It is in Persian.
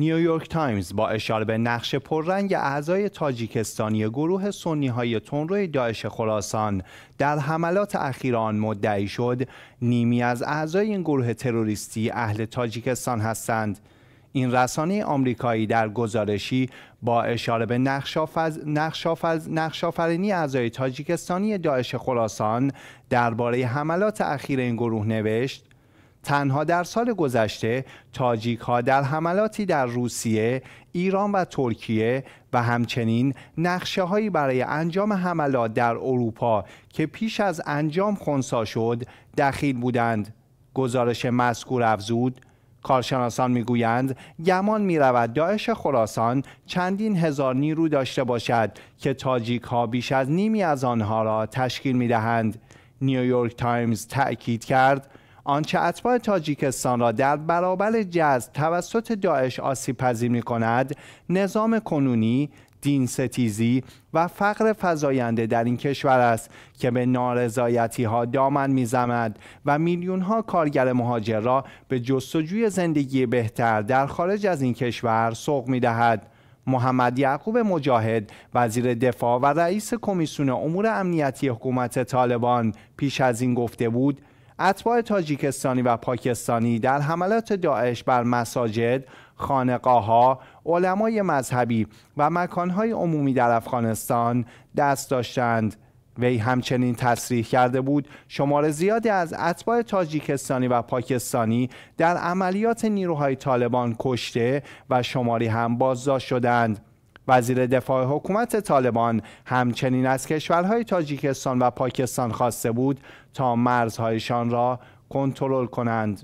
نیویورک تایمز با اشاره به نقش پررنگ اعضای تاجیکستانی گروه سنی های تنروی داعش خراسان در حملات اخیر آن مدعی شد نیمی از اعضای این گروه تروریستی اهل تاجیکستان هستند این رسانه آمریکایی در گزارشی با اشاره به نقشافز نقشافز اعضای تاجیکستانی داعش خراسان درباره حملات اخیر این گروه نوشت تنها در سال گذشته تاجیک ها در حملاتی در روسیه، ایران و ترکیه و همچنین نقشه هایی برای انجام حملات در اروپا که پیش از انجام خونسا شد دخیل بودند. گزارش مذکور افزود کارشناسان میگویند گمان رود داعش خراسان چندین هزار نیرو داشته باشد که تاجیک ها بیش از نیمی از آنها را تشکیل دهند. نیویورک تایمز تأکید کرد آنچه اتباع تاجیکستان را در برابر جذب توسط داعش آسیب پذیر می کند نظام کنونی دین ستیزی و فقر فزاینده در این کشور است که به نارضایتی ها دامن میزند و میلیون کارگر مهاجر را به جستجوی زندگی بهتر در خارج از این کشور سوق می دهد. محمد یعقوب مجاهد وزیر دفاع و رئیس کمیسیون امور امنیتی حکومت طالبان پیش از این گفته بود اتباع تاجیکستانی و پاکستانی در حملات داعش بر مساجد، خانقاها، ها، علمای مذهبی و مکانهای عمومی در افغانستان دست داشتند. وی همچنین تصریح کرده بود شمار زیادی از اتباع تاجیکستانی و پاکستانی در عملیات نیروهای طالبان کشته و شماری هم بازداشت شدند وزیر دفاع حکومت طالبان همچنین از کشورهای تاجیکستان و پاکستان خواسته بود تا مرزهایشان را کنترل کنند